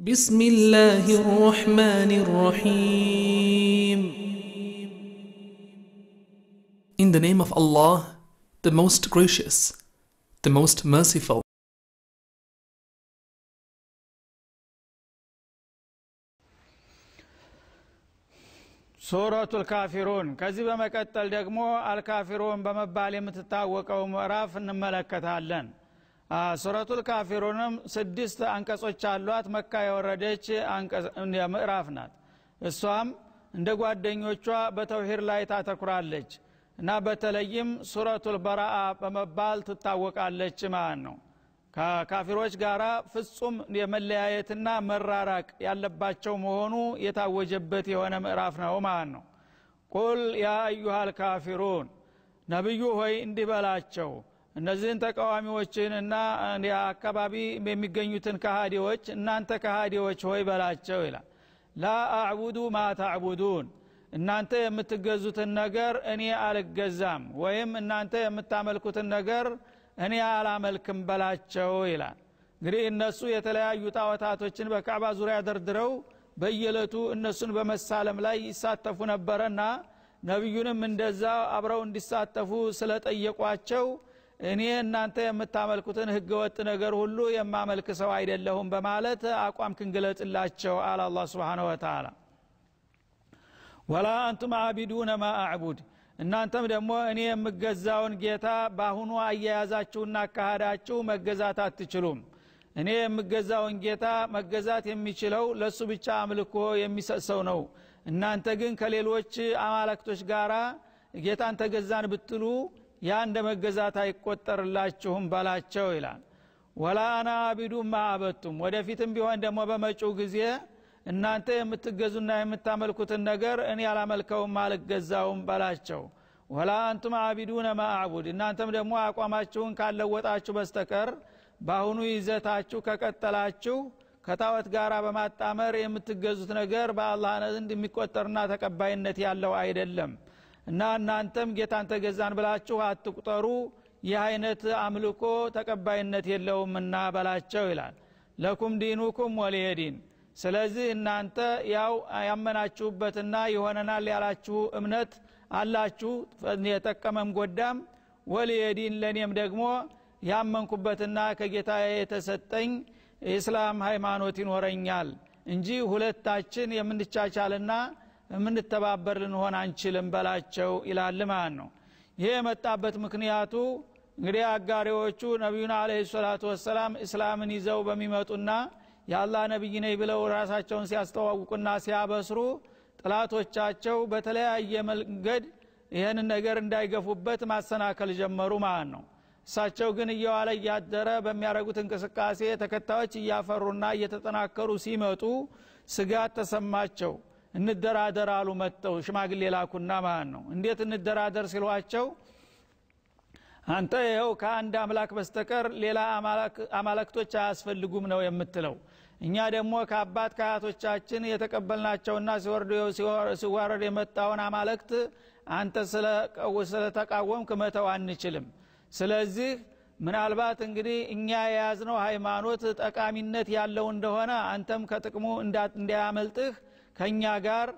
بسم الله الرحمن الرحيم In the name of Allah, the most gracious, the most merciful. ሱረቱል ካፊሩን ከዚህ በመቀጠል ደግሞ አልካፊሩን በመባል የምትታወቀው ምዕራፍ እንመለከታለን ሱረቱል ካፊሩንም ስድስት አንቀጾች አሏት መካ የወረደች ምዕራፍ ናት እሷም እንደ ጓደኞቿ በተውሂር ላይ ታተኩራለች እና በተለይም ሱረቱል በራአ በመባል ትታወቃለች ማለት ነው ከካፊሮች ጋር ፍጹም የመለያየትና መራራቅ ያለባቸው መሆኑ የታወጀበት የሆነ ምዕራፍ ነው ማለት ነው ቁል ያ አዩሃ ልካፊሩን ነቢዩ ሆይ እንዲህ በላቸው እነዚህን ተቃዋሚዎችን እና አካባቢ የሚገኙትን ካሃዲዎች እናንተ ካሃዲዎች ሆይ በላቸው ይላል ላ አዕቡዱ ማ ተዕቡዱን እናንተ የምትገዙትን ነገር እኔ አልገዛም ወይም እናንተ የምታመልኩትን ነገር እኔ አላመልክም በላቸው ይላል እንግዲህ እነሱ የተለያዩ ጣዖታቶችን በካዕባ ዙሪያ ደርድረው በየለቱ እነሱን በመሳለም ላይ ይሳተፉ ነበረና ነቢዩንም እንደዛ አብረው እንዲሳተፉ ስለጠየቋቸው እኔ እናንተ የምታመልኩትን ህገወጥ ነገር ሁሉ የማመልክ ሰው አይደለሁም በማለት አቋም ክንገለጽላቸው አለ አላ ስብን ወተላ ወላ አንቱም አቢዱነ ማ አዕቡድ እናንተም ደግሞ እኔ የምገዛውን ጌታ በአሁኑ አያያዛችሁና አካሃዳችሁ መገዛት አትችሉም እኔ የምገዛውን ጌታ መገዛት የሚችለው ለእሱ ብቻ አምልኮ የሚሰጥ ሰው ነው እናንተ ግን ከሌሎች አማለክቶች ጋራ ጌታን ተገዛን ብትሉ ያ እንደ መገዛት አይቆጠርላችሁም በላቸው ይላል ወላ አና አቢዱ ማአበቱም ወደፊትም ቢሆን ደግሞ በመጪው ጊዜ እናንተ የምትገዙና የምታመልኩትን ነገር እኔ አላመልከውም አልገዛውም በላቸው ወላ አንቱም አቢዱነ ማአቡድ እናንተም ደግሞ አቋማችሁን ካለወጣችሁ በስተቀር በአሁኑ ይዘታችሁ ከቀጠላችሁ ከታወት ጋር በማጣመር የምትገዙት ነገር በአላህ ዘንድ የሚቆጠርና ተቀባይነት ያለው አይደለም እና እናንተም ጌታን ተገዛን ብላችሁ አትቁጠሩ ይህ አይነት አምልኮ ተቀባይነት የለውምና በላቸው ይላል ለኩም ዲኑኩም ወሊየ ዲን ስለዚህ እናንተ ያው ያመናችሁበትና ይሆነናል ያላችሁ እምነት አላችሁ የጠቀመም ጎዳም ወልየዲን ለእኔም ደግሞ ያመንኩበትና ከጌታ የተሰጠኝ የእስላም ሃይማኖት ይኖረኛል እንጂ ሁለታችን የምንቻቻልና የምንተባበር ልንሆን አንችልም በላቸው ይላል ማለት ነው ይሄ የመጣበት ምክንያቱ እንግዲህ አጋሪዎቹ ነቢዩና አለ ሰላቱ ወሰላም እስላምን ይዘው በሚመጡና የአላህ ነቢይ ነኝ ብለው ራሳቸውን ሲያስተዋውቁና ሲያበስሩ ጥላቶቻቸው በተለያየ መንገድ ይህንን ነገር እንዳይገፉበት ማሰናከል ጀመሩ ማለት ነው እሳቸው ግን እየዋለ እያደረ በሚያደረጉት እንቅስቃሴ ተከታዮች እያፈሩና እየተጠናከሩ ሲመጡ ስጋት ተሰማቸው እንደራደር አሉ መጠው ሽማግሌ ላኩና ማን ነው እንዴት እንደራደር ሲሏቸው አንተ ይኸው ከአንድ አምላክ በስተቀር ሌላ አማለክቶች አያስፈልጉም ነው የምትለው እኛ ደግሞ ከአባት ከአያቶቻችን የተቀበልናቸውና ሲወርዱ ሲዋረድ የመጣውን አማለክት አንተ ስለተቃወምክ መተው አንችልም ስለዚህ ምናልባት እንግዲህ እኛ የያዝነው ሃይማኖት ጠቃሚነት ያለው እንደሆነ አንተም ከጥቅሙ እንዳያመልጥህ ከእኛ ጋር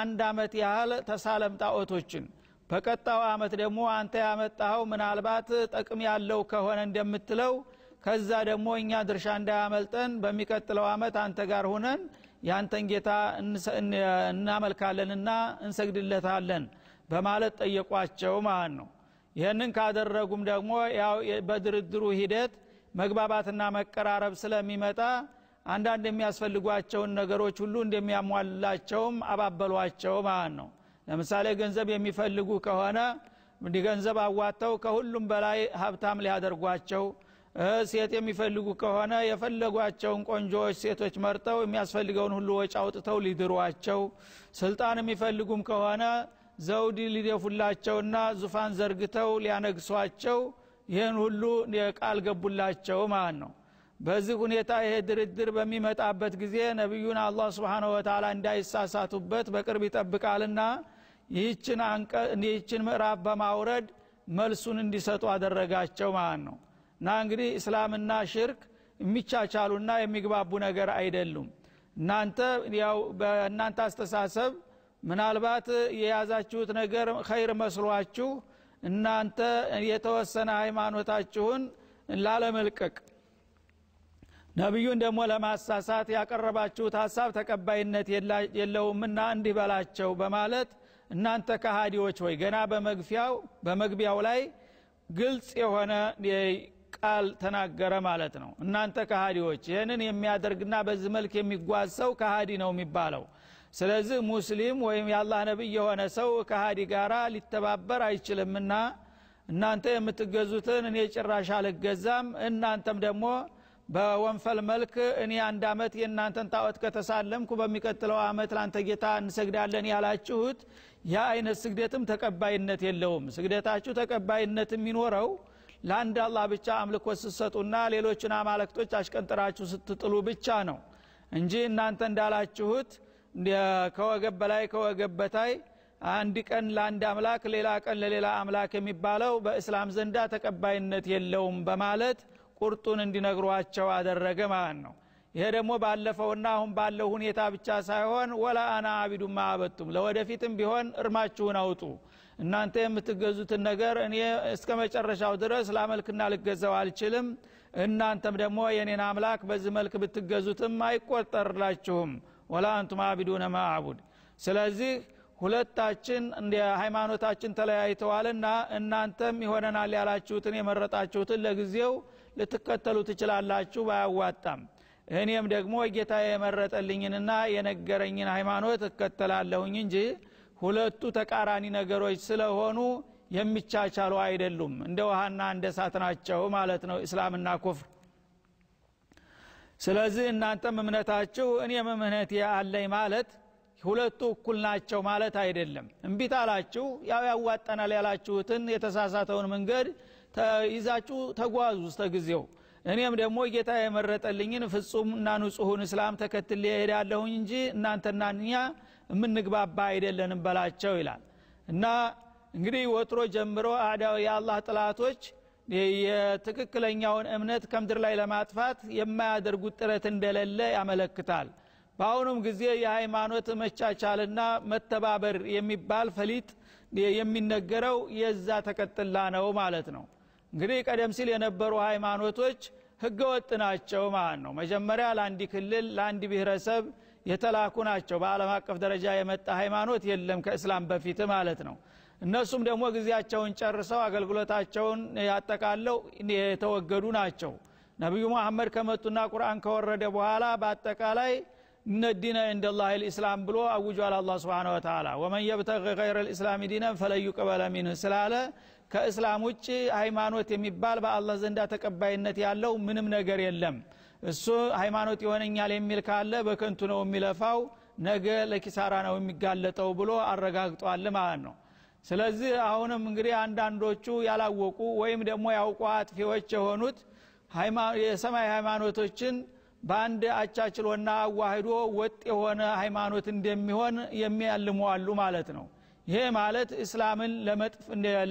አንድ አመት ያህል ተሳለም ጣዖቶችን በቀጣው አመት ደግሞ አንተ ያመጣኸው ምናልባት ጥቅም ያለው ከሆነ እንደምትለው ከዛ ደግሞ እኛ ድርሻ እንዳያመልጠን በሚቀጥለው አመት አንተ ጋር ሁነን ያንተን ጌታ እናመልካለንና እንሰግድለታለን በማለት ጠየቋቸው ማለት ነው ይህንን ካደረጉም ደግሞ ያው በድርድሩ ሂደት መግባባትና መቀራረብ ስለሚመጣ አንዳንድ የሚያስፈልጓቸውን ነገሮች ሁሉ እንደሚያሟላቸውም አባበሏቸው ማለት ነው ለምሳሌ ገንዘብ የሚፈልጉ ከሆነ ገንዘብ አዋተው ከሁሉም በላይ ሀብታም ሊያደርጓቸው ሴት የሚፈልጉ ከሆነ የፈለጓቸውን ቆንጆዎች ሴቶች መርጠው የሚያስፈልገውን ሁሉ ወጪ አውጥተው ሊድሯቸው ስልጣን የሚፈልጉም ከሆነ ዘውድ ሊደፉላቸውና ዙፋን ዘርግተው ሊያነግሷቸው ይህን ሁሉ ቃል ገቡላቸው ማለት ነው በዚህ ሁኔታ ይሄ ድርድር በሚመጣበት ጊዜ ነቢዩን አላ ስብን ወተላ እንዳይሳሳቱበት በቅርብ ይጠብቃልና ይህችን ምዕራፍ በማውረድ መልሱን እንዲሰጡ አደረጋቸው ማለት ነው እና እንግዲህ እስላምና ሽርክ የሚቻቻሉና የሚግባቡ ነገር አይደሉም እናንተ ያው በእናንተ አስተሳሰብ ምናልባት የያዛችሁት ነገር ኸይር መስሏችሁ እናንተ የተወሰነ ሃይማኖታችሁን ላለመልቀቅ ነቢዩን ደግሞ ለማሳሳት ያቀረባችሁት ሀሳብ ተቀባይነት የለውምና እንዲህ በላቸው በማለት እናንተ ከሃዲዎች ወይ ገና በመግፊያው በመግቢያው ላይ ግልጽ የሆነ ቃል ተናገረ ማለት ነው እናንተ ከሃዲዎች ይህንን የሚያደርግና በዚህ መልክ የሚጓዝ ሰው ከሃዲ ነው የሚባለው ስለዚህ ሙስሊም ወይም የአላህ ነቢይ የሆነ ሰው ከሃዲ ጋር ሊተባበር አይችልምና እናንተ የምትገዙትን እኔ ጭራሽ አልገዛም እናንተም ደግሞ በወንፈል መልክ እኔ አንድ አመት የእናንተን ጣዖት ከተሳለምኩ በሚቀጥለው አመት ለአንተ ጌታ እንሰግዳለን ያላችሁት ያ አይነት ስግደትም ተቀባይነት የለውም ስግደታችሁ ተቀባይነት የሚኖረው ለአንድ አላህ ብቻ አምልኮ ስትሰጡና ሌሎችን አማለክቶች አሽቀንጥራችሁ ስትጥሉ ብቻ ነው እንጂ እናንተ እንዳላችሁት ከወገብ በላይ ከወገብ በታይ አንድ ቀን ለአንድ አምላክ ሌላ ቀን ለሌላ አምላክ የሚባለው በእስላም ዘንዳ ተቀባይነት የለውም በማለት ቁርጡን እንዲነግሯቸው አደረገ ማለት ነው ይሄ ደግሞ ባለፈውና አሁን ባለው ሁኔታ ብቻ ሳይሆን ወላ አና አቢዱማ አበቱም ለወደፊትም ቢሆን እርማችሁን አውጡ እናንተ የምትገዙትን ነገር እኔ እስከ መጨረሻው ድረስ ላመልክና ልገዛው አልችልም እናንተም ደግሞ የኔን አምላክ በዚህ መልክ ብትገዙትም አይቆጠርላችሁም ወላ አንቱም አቢዱነ ማአቡድ ስለዚህ ሁለታችን እንደ ሃይማኖታችን ተለያይተዋልና እናንተም ይሆነናል ያላችሁትን የመረጣችሁትን ለጊዜው ልትከተሉ ትችላላችሁ ባያዋጣም እኔም ደግሞ ጌታ የመረጠልኝንና የነገረኝን ሃይማኖት እከተላለሁኝ እንጂ ሁለቱ ተቃራኒ ነገሮች ስለሆኑ የሚቻቻሉ አይደሉም እንደ ውሃና እንደ ናቸው ማለት ነው እስላምና ኩፍር ስለዚህ እናንተም እምነታችሁ እኔም እምነቴ አለኝ ማለት ሁለቱ እኩል ናቸው ማለት አይደለም እንቢት አላችሁ ያው ያዋጠናል ያላችሁትን የተሳሳተውን መንገድ ይዛችሁ ተጓዙ እስተ ጊዜው እኔም ደግሞ ጌታ የመረጠልኝን ፍጹም እና ንጹሁን እስላም ተከትል ሄዳለሁኝ እንጂ እናንተና እኛ የምንግባባ አይደለንም በላቸው ይላል እና እንግዲህ ወትሮ ጀምሮ አዳው የአላህ ጥላቶች የትክክለኛውን እምነት ከምድር ላይ ለማጥፋት የማያደርጉት ጥረት እንደሌለ ያመለክታል በአሁኑም ጊዜ የሃይማኖት መቻቻልና መተባበር የሚባል ፈሊጥ የሚነገረው የዛ ተቀጥላ ነው ማለት ነው እንግዲህ ቀደም ሲል የነበሩ ሃይማኖቶች ህገ ወጥ ናቸው ማለት ነው መጀመሪያ ለአንድ ክልል ለአንድ ብሔረሰብ የተላኩ ናቸው በአለም አቀፍ ደረጃ የመጣ ሃይማኖት የለም ከእስላም በፊት ማለት ነው እነሱም ደግሞ ጊዜያቸውን ጨርሰው አገልግሎታቸውን ያጠቃለው የተወገዱ ናቸው ነቢዩ መሐመድ ከመጡና ቁርአን ከወረደ በኋላ በአጠቃላይ እነዲነ እንደ ላህ ልእስላም ብሎ አውጇል አላ ስብን ወተላ ወመን የብተቅ ገይረ ልእስላም ዲነን ፈለዩ ቀበለ ሚንህ ስላለ ከእስላም ውጭ ሃይማኖት የሚባል በአላህ ዘንዳ ተቀባይነት ያለው ምንም ነገር የለም እሱ ሃይማኖት ይሆነኛል የሚል ካለ በከንቱ ነው የሚለፋው ነገ ለኪሳራ ነው የሚጋለጠው ብሎ አረጋግጧል ማለት ነው ስለዚህ አሁንም እንግዲህ አንዳንዶቹ ያላወቁ ወይም ደግሞ ያውቁ አጥፊዎች የሆኑት የሰማይ ሃይማኖቶችን በአንድ አቻችሎና አዋህዶ ወጥ የሆነ ሃይማኖት እንደሚሆን የሚያልሙ ማለት ነው ይሄ ማለት እስላምን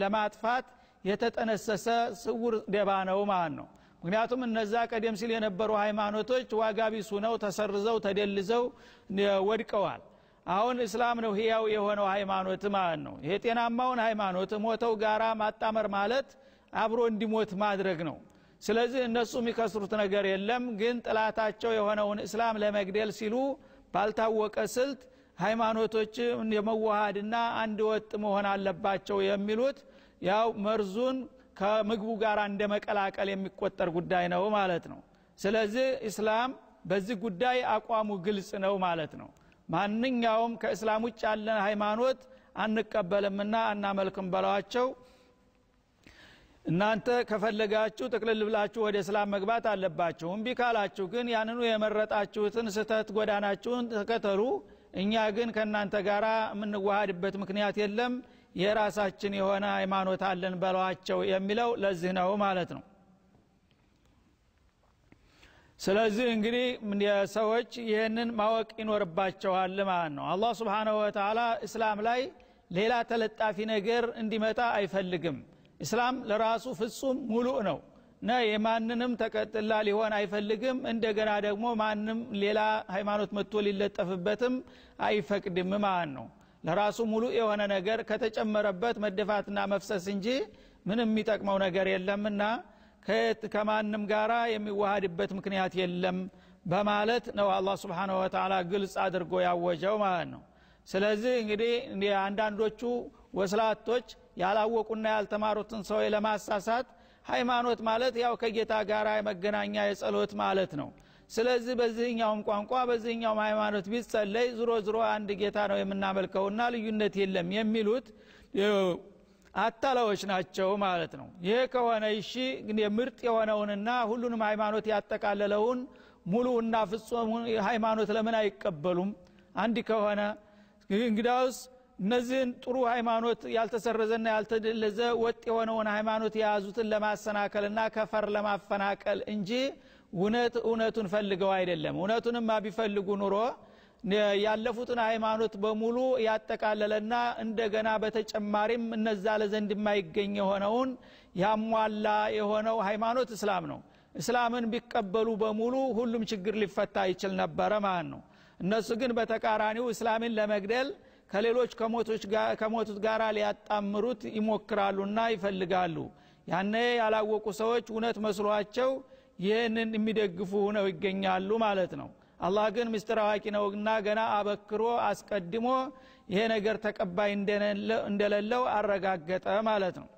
ለማጥፋት የተጠነሰሰ ስውር ደባ ነው ማለት ነው ምክንያቱም እነዛ ቀደም ሲል የነበሩ ሃይማኖቶች ዋጋ ቢስ ተሰርዘው ተደልዘው ወድቀዋል አሁን እስላም ነው ህያው የሆነው ሃይማኖት ማለት ነው ይሄ ጤናማውን ሃይማኖት ሞተው ጋራ ማጣመር ማለት አብሮ እንዲሞት ማድረግ ነው ስለዚህ እነሱ የሚከስሩት ነገር የለም ግን ጥላታቸው የሆነውን እስላም ለመግደል ሲሉ ባልታወቀ ስልት ሃይማኖቶች የመዋሃድና አንድ ወጥ መሆን አለባቸው የሚሉት ያው መርዙን ከምግቡ ጋር እንደ መቀላቀል የሚቆጠር ጉዳይ ነው ማለት ነው ስለዚህ እስላም በዚህ ጉዳይ አቋሙ ግልጽ ነው ማለት ነው ማንኛውም ከእስላም ውጭ ያለን ሃይማኖት አንቀበልምና አናመልክም በለዋቸው እናንተ ከፈለጋችሁ ጥቅልል ብላችሁ ወደ እስላም መግባት አለባችሁ እምቢ ካላችሁ ግን ያንኑ የመረጣችሁትን ስህተት ጎዳናችሁን ተከተሉ እኛ ግን ከእናንተ ጋር የምንዋሃድበት ምክንያት የለም የራሳችን የሆነ ሃይማኖት አለን በለዋቸው የሚለው ለዚህ ነው ማለት ነው ስለዚህ እንግዲህ ሰዎች ይህንን ማወቅ ይኖርባቸዋል ማለት ነው አላህ ስብንሁ ወተላ እስላም ላይ ሌላ ተለጣፊ ነገር እንዲመጣ አይፈልግም እስላም ለራሱ ፍጹም ሙሉእ ነው የማንንም ተቀጥላ ሊሆን አይፈልግም እንደገና ደግሞ ማንም ሌላ ሃይማኖት መጥቶ ሊለጠፍበትም አይፈቅድም ማለት ነው ለራሱ ሙሉ የሆነ ነገር ከተጨመረበት መደፋትና መፍሰስ እንጂ ምንም የሚጠቅመው ነገር የለምና ከማንም ጋራ የሚዋሃድበት ምክንያት የለም በማለት ነው አላ ስብንሁ ወተላ ግልጽ አድርጎ ያወጀው ማለት ነው ስለዚህ እንግዲህ አንዳንዶቹ ወስላቶች ያላወቁና ያልተማሩትን ሰው ለማሳሳት ሃይማኖት ማለት ያው ከጌታ ጋር መገናኛ የጸሎት ማለት ነው ስለዚህ በዚህኛውም ቋንቋ በዚህኛውም ሃይማኖት ቢጸለይ ዝሮ ዝሮ አንድ ጌታ ነው የምናመልከውና ልዩነት የለም የሚሉት አታላዎች ናቸው ማለት ነው ይሄ ከሆነ እሺ ምርጥ የሆነውንና ሁሉንም ሃይማኖት ያጠቃለለውን ሙሉና ፍጹም ሃይማኖት ለምን አይቀበሉም አንድ ከሆነ እንግዳውስ እነዚህን ጥሩ ሃይማኖት ያልተሰረዘና ያልተደለዘ ወጥ የሆነውን ሃይማኖት የያዙትን ለማሰናከልና ከፈር ለማፈናቀል እንጂ እውነት እውነቱን ፈልገው አይደለም እውነቱንማ ቢፈልጉ ኑሮ ያለፉትን ሃይማኖት በሙሉ ያጠቃለለና እንደገና በተጨማሪም እነዛ ለዘንድ የማይገኝ የሆነውን ያሟላ የሆነው ሃይማኖት እስላም ነው እስላምን ቢቀበሉ በሙሉ ሁሉም ችግር ሊፈታ ይችል ነበረ ማለት ነው እነሱ ግን በተቃራኒው እስላምን ለመግደል ከሌሎች ከሞቱት ጋር ሊያጣምሩት ይሞክራሉና ይፈልጋሉ ያነ ያላወቁ ሰዎች እውነት መስሏቸው ይህንን የሚደግፉ ሆነው ይገኛሉ ማለት ነው አላህ ግን ምስጢር አዋቂ ነውና ገና አበክሮ አስቀድሞ ይሄ ነገር ተቀባይ እንደሌለው አረጋገጠ ማለት ነው